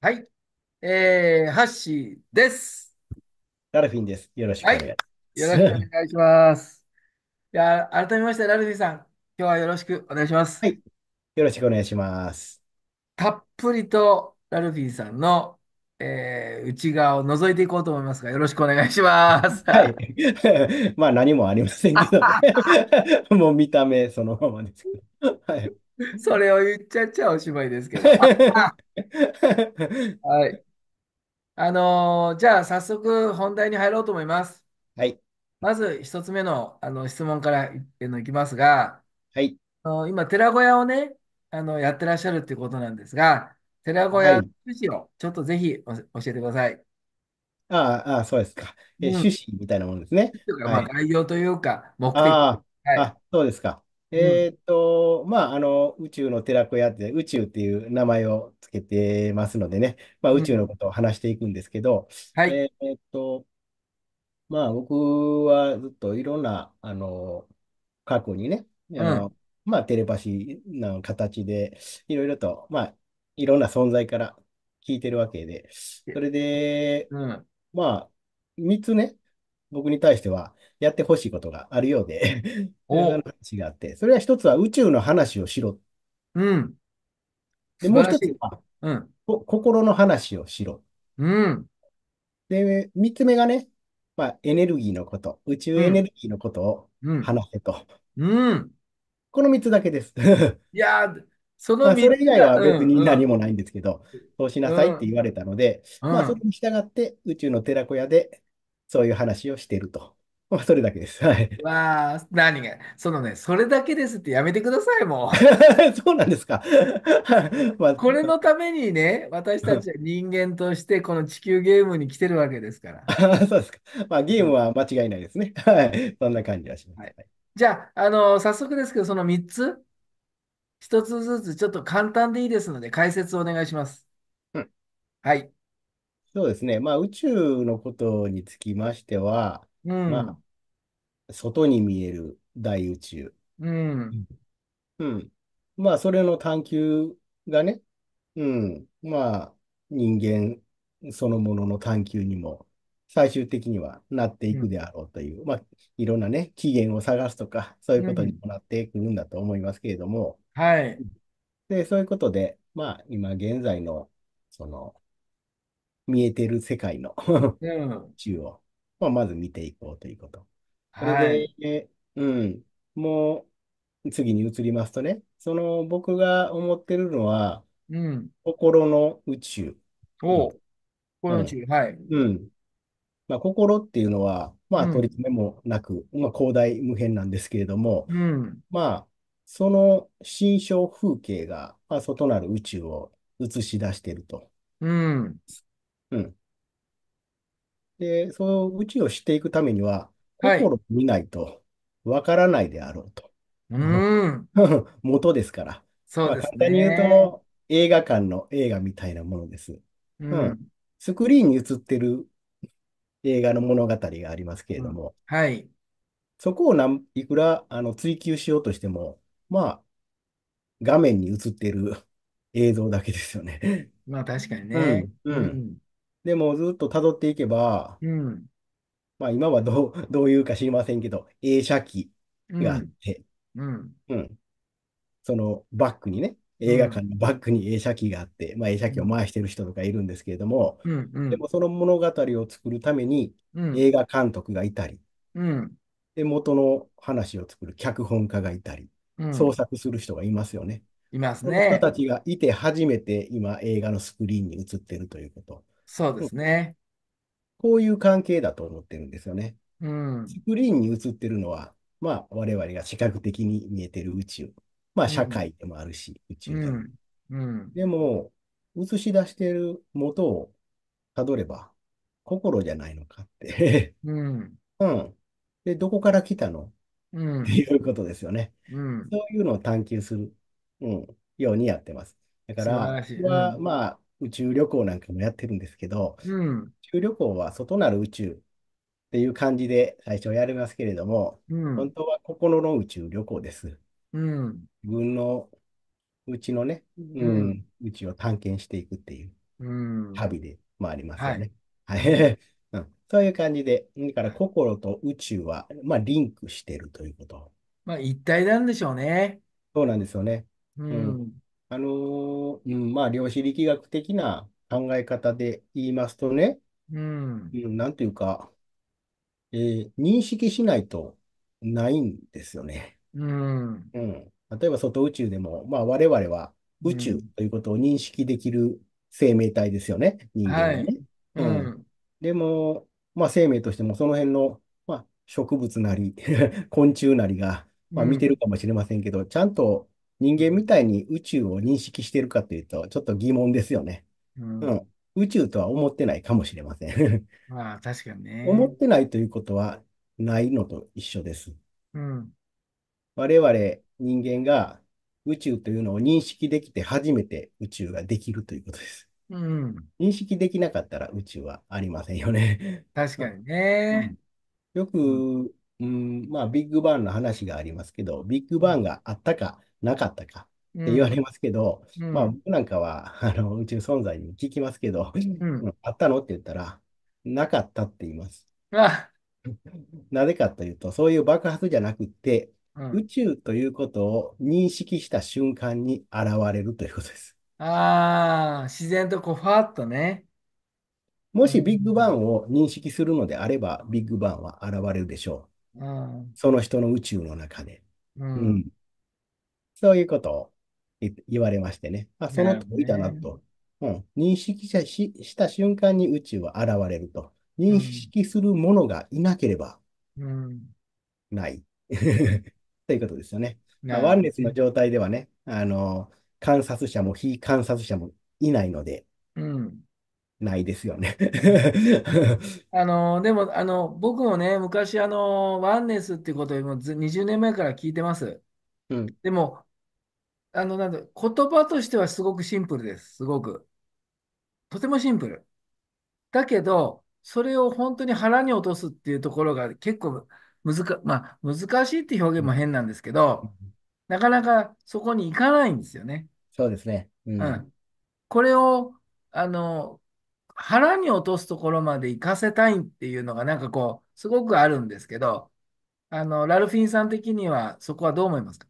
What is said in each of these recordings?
はい。えー、ハッシーです。ラルフィンです。よろしくお願いい。しよろしくまおす。願いします。いや、改めまして、ラルフィンさん、今日はよろしくお願いします。はい。よろしくお願いします。たっぷりとラルフィンさんの、えー内側を覗いていこうと思いますが、よろしくお願いします。はい。まあ何もありませんけどね もう見た目そのままですけど。はい。それを言っちゃっちゃおしまいですけど。はい。あのーじゃあ早速本題に入ろうと思います。はい。まず一つ目の、あの質問からい、のいきますが、はい。あの今、寺小屋をね、あのやってらっしゃるっていうことなんですが、寺小屋の趣旨をちょっとぜひお教えてください。ああ、ああ、そうですか。え、うん。趣旨みたいなものですね。というか、まあ、い。概要というか、目的。ああ、はい。あ、そうですか。えっと、まあ、あの、宇宙の寺子屋って、宇宙っていう名前をつけてますのでね、まあ、宇宙のことを話していくんですけど、はい。えっと、まあ、僕はずっといろんな、あの、過去にね、あの、まあ、テレパシーな形で、いろいろと、まあ、いろんな存在から聞いてるわけで、それで、うん。まあ、三つね、僕に対しては、やってほしいことがあるようで、話があって、それは一つは宇宙の話をしろ。うん。で、もう一つは、うん、心の話をしろ。うん。で、三つ目がね、まあ、エネルギーのこと、宇宙エネルギーのことを話せと。うん。うん、この三つだけです。いやその、まあ、それ以外は別に何もないんですけど、うんうん、そうしなさいって言われたので、うん、まあ、それに従って宇宙の寺子屋でそういう話をしてると。まあ、それだけです。はい。わあ、何が、そのね、それだけですってやめてください、もう。そうなんですか。まあ、これのためにね、私たちは人間としてこの地球ゲームに来てるわけですから。そうですか。まあ、ゲームは間違いないですね。はい。そんな感じはします。はい、じゃあ、あの、早速ですけど、その3つ、1つずつちょっと簡単でいいですので、解説をお願いします。うん、はい。そうですね。まあ、宇宙のことにつきましては、うん。まあ、外に見える大宇宙。うん。うん。まあ、それの探求がね、うん。まあ、人間そのものの探求にも最終的にはなっていくであろうという、まあ、いろんなね、起源を探すとか、そういうことにもなってくるんだと思いますけれども、はい。で、そういうことで、まあ、今現在の、その、見えてる世界のうん。宇宙をまあ、まず見ていこうということ。それはい。で、うん、もう次に移りますとね、その僕が思ってるのは、うん。心の宇宙のおう、こうのん、宙。はい。うんまあ、心っていうのは、まあ、取りん。留めもなく、まあ、広大無辺なんですけれども、うん。まあ、その心象風景が、まあ、外なる宇宙を映し出していると。うん。うん。で、その宇宙を知っていくためには、心を見ないとわからないであろうと。うん。元ですから。そうですね。言うね。と、映画館の映画みたいなものです。ううん。スクリーンに映ってる映画の物語がありますけれうどん。も、はい。そこをなんいくらあの追求しようとしても、まあ、画面に映ってる映像だけですよね。まあ確かにうね。ん、ううん。でもずっと辿っていけば、うん。まあ今はどう、どういうか知りませんけど、映写機があって、うん。そのバックにね、映画館のバックに映写機があって、まあ映写機を回してる人とかいるんですけれども、でもその物語を作るために映画監督がいたり、うん。で、元の話を作る脚本家がいたり、創作する人がいますよね。いますその人ね。たちがいて初めて今映画のスクリーンに映ってるということ。そうですね。こういう関係だと思ってるんですよね。うん。スクリーンに映ってるのは、まあ、我々が視覚的に見えてる宇宙。まあ、社会でもあるし、宇宙でも。うん。でも、映し出してる元をたどれば、心じゃないのかってうん。うん。で、どこから来たのうん。っていうことですよね。うん。そういうのを探求する、うん、ようにやってます。だからら、うん。はまあ、宇宙旅行なんかもやってるんですけど、うん。宇宙旅行は外なる宇宙っていう感じで最初やりますけれども、うん。本当は心の宇宙旅行です。うん。自分のうちのね、ううん、宇宙を探検していくっていううん。旅でもありますよね。はい。うん、そういう感じで、だから心と宇宙は、まあ、リンクしてるということ。まあ、一体なんでしょうね。そうなんですよね。うん。あのーうん、まあ、量子力学的な考え方で言いますとね、うん。うん、なんていうか、えー認識しないとないんですよね。うん。うん。例えば、外宇宙でも、まあ、我々は宇宙ということを認識できる生命体ですよね、人間ははね。い。ううん。でも、まあ、生命としてもその辺の、まあ、植物なり 昆虫なりが、まあ、見てるかもしれませんけど、ちゃんと人間みたいに宇宙を認識してるかというと、ちょっと疑問ですよね。うん、うん、宇宙とは思ってないかもしれません。まあ、確かにね。思ってないということはないのと一緒です。うん、我々人間が宇宙というのを認識できて初めて宇宙ができるということです。うん、認識できなかったら宇宙はありませんよね。確かにね。うん、よく、うんまあ、ビッグバンの話がありますけど、ビッグバンがあったかなかったかって言われますけど、うん、まあ僕なんかは あの宇宙存在に聞きますけど、うん、あったのって言ったら、なかったって言います。なぜかというと、そういう爆発じゃなくて、うん、宇宙ということを認識した瞬間に現れるということです。ああ、自然とこう、ファッとね。もしビッグバンを認識するのであれば、ビッグバンは現れるでしょう。うん、その人の宇宙の中で。うん、うんそういうことを言われましてね。あ、その通りだなと。うん、認識者しした瞬間に宇宙は現れると。認識するものがいなければ、ない。と いうことですよね。まあ、ワンネスの状態ではね、あの、観察者も非観察者もいないので、うん、ないですよね あのでもあの僕もね昔あのワンネスってことをもう20年前から聞いてます、うん、でもあの、なんだ、言葉としてはすごくシンプルです。すごく。とてもシンプル。だけど、それを本当に腹に落とすっていうところが結構難、まあ、難しいって表現も変なんですけど、なかなかそこに行かないんですよね。そうですね。うん。うん、これを、あの、腹に落とすところまで行かせたいっていうのがなんかこう、すごくあるんですけど、あの、ラルフィンさん的にはそこはどう思いますか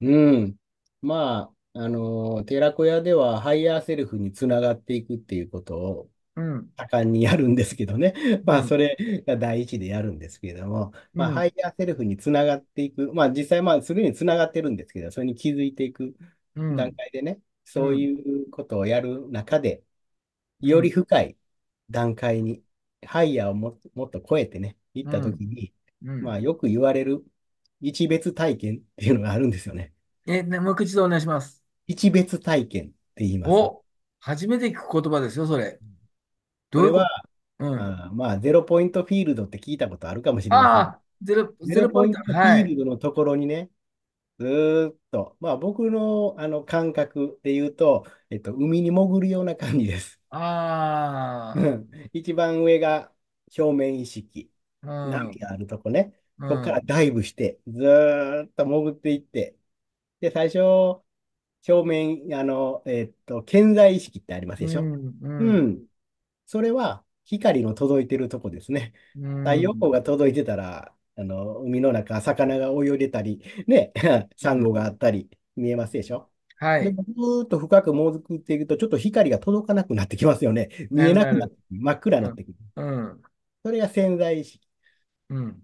うん。まあ、あの、寺子屋ではハイヤーセルフにつながっていくっていうことを盛んにやるんですけどね。まあ、それが第一でやるんですけれども、まあ、ハイヤーセルフにつながっていく。まあ、実際、まあ、すぐにつながってるんですけど、それに気づいていく段階でね、そういうことをやる中で、より深い段階に、ハイヤーをも、もっと超えてね、行った時に、まあ、よく言われる一別体験っていうのがあるんですよね。え、もう一度お願いします。一別体験って言います。お、初めて聞く言葉ですよ、それ。どこれは、うん。まあ、ゼロポイントフィールドって聞いたことあるかもしれません。ゼロ、ゼロポイント。フィールドのところにね、ずーっと、まあ僕の、あの感覚で言うと、えっと、海に潜るような感じです。ああ一番上が表面意識、あ、波があるとこね。ここからダイブして、ずーっと潜っていって、で、最初、表面、あの、えっと、健在意識ってありますでしょ、うん、うん、うん。それは、光の届いてるとこですね。太陽光が届いてたら、あの、海の中、魚が泳いでたり、ね、サンゴがあったり、見えますでしょはい。でもずっと深くもずくっていくと、ちょっと光が届かなくなってきますよね。見えなくなって、真っ暗になってくる。うん。うん、それが潜在意識。うん。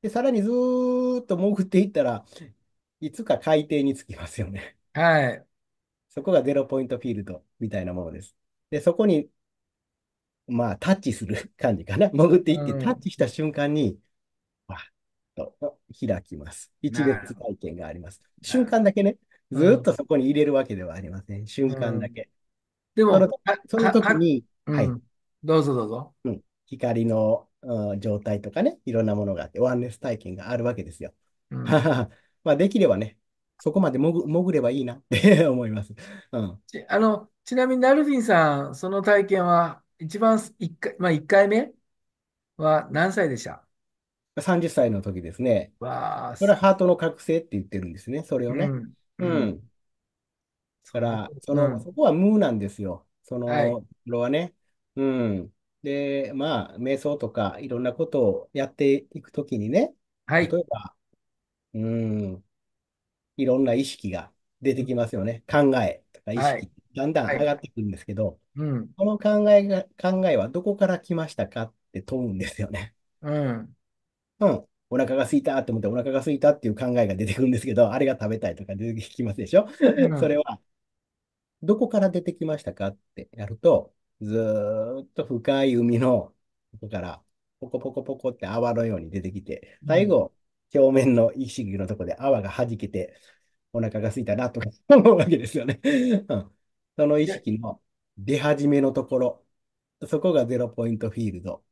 で、さらにずっと潜っていったら、いつか海底に着きますよね。はい。そこがゼロポイントフィールドみたいなものです。で、そこに、まあ、タッチする感じかな。潜っていって、タッチした瞬間に、わっと開きます。一月体験があります。瞬間だけね、ずっとそこに入れるわけではありません。瞬間だけ。でも、その時、に、はい、どうぞどうぞ。光の、状態とかね、いろんなものがあって、ワンネス体験があるわけですよ。まあ、できればね、そこまで潜、潜ればいいなって 思います。うん。ち、あの、ちなみにナルフィンさん、その体験は、一番一回、まあ、一回目は何歳でした30歳の時ですね。わあ、それはハートの覚醒って言ってるんですね、それをね。うん。ううん。から、そうの、ん。そこは無なんですよ。その、ロはね。うん。で、まあ、瞑想とかいろんなことをやっていく時にね、は例い。えば、うん。いろんな意識が出てきますよね。考えとか意はい。識、だんだん上がってくるんですけど、うこの考えが、考えはどこから来ましたかって問うんですよね。うん。うん。お腹が空いたって思ってお腹が空いたっていう考えが出てくるんですけど、あれが食べたいとか出てきますでしょそれはどこから出てきましたかってやると、ずーっと深い海のここからポコポコポコって泡のように出てきて、最後、表面の意識のとこで泡が弾けて、お腹が空いたなとか思うわけですよね。うん、その意識の出始めのところ、そこがゼロポイントフィールド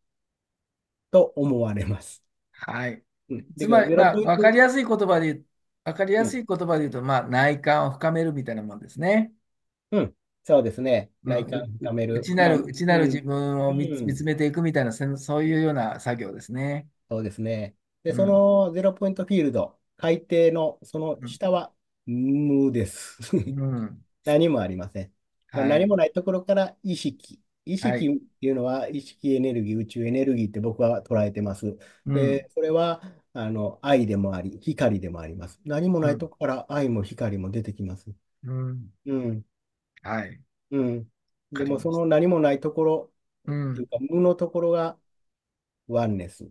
と思われます。はい。うん、つまり、まあ、わかりやすい言葉で言う、わかりやすい言葉で言うと、うん、まあ、内観を深めるみたいなもんですね。うん、そうですね。内観を深める。内なる、内なる自分を見つ,、めていくみたいな、そういうような作業ですね。そうですね。で、そのゼロポイントフィールド、海底のその下は無です。何もありません。何もないところから意識。意識い。っていうのは意識エネルギー、宇宙エネルギーって僕は捉えてます。で、それはあの愛でもあり、光でもあります。何もないところから愛も光も出てきます。うん。うん。はい。うん。でもその何もないところうっていうか無のところがワンネス。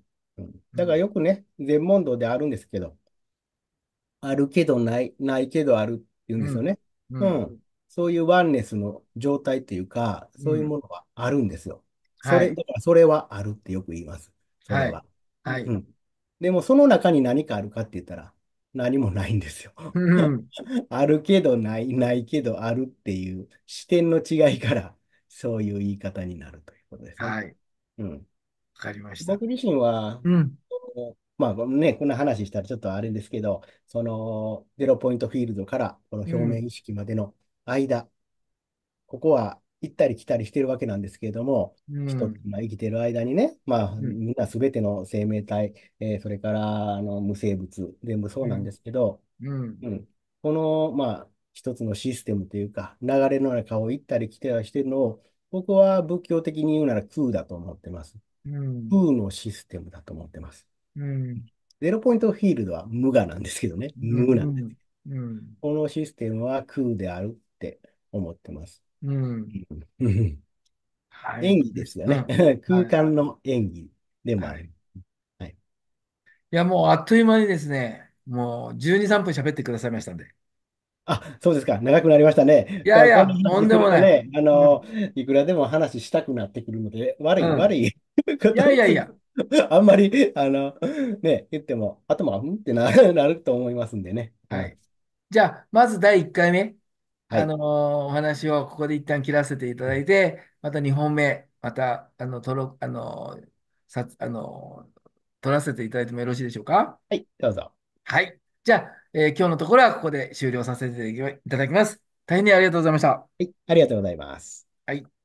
だからよくね、全問答であるんですけど、あるけどない、ないけどあるって言うんですよね。うん。うんそういうワンネスの状態っていうか、そういうものはあるんですよ。うん、それ、はい、だからそれはあるってよく言います。それは。はい。はい、うん。でもその中に何かあるかって言ったら、何もないんですよ。うん、あるけどない、ないけどあるっていう視点の違いから、そういう言い方になるということですね。はい。うん。わかりました。僕自身は、うん。まあね、こんな話したらちょっとあれですけど、そのゼロポイントフィールドからこの表面意識までの間、うん、ここは行ったり来たりしてるわけなんですけれども、うん、人が生きてる間にね、まあ、みんな全ての生命体、えー、それからあの無生物、全部そうなんですけど、うんこの、まあ、一つのシステムというか、流れの中を行ったり来たりしてるのを、僕は仏教的に言うなら空だと思ってます。うん。のシステムだと思ってます。うん。ゼロポイントフィールドは無我なんですけどね。無なんでうん。このシステムは空であるって思ってます。うん。演技ですよね。空間の演技でもあはい。い。や、もうあっという間にですね、もう12、3分喋ってくださいましたんで。あ、そうですか。長くなりましたね。いやいや、とんでもない。あの、いくらでも話したくなってくるので、悪い、悪い。いやいやいや。あんまり、あの、ね、言っても、頭がうんってなると思いますんでね。はい。じゃあ、まず第1回目、あのー、お話をここで一旦切らせていただいて、また2本目、また、あの、とろ、あのー、さ、あのー、取らせていただいてもよろしいでしょうかはい、どうぞ。はい。じゃあ、えー、今日のところはここで終了させていただきます。大変にありがとうございました。はい、ありがとうございます。はい。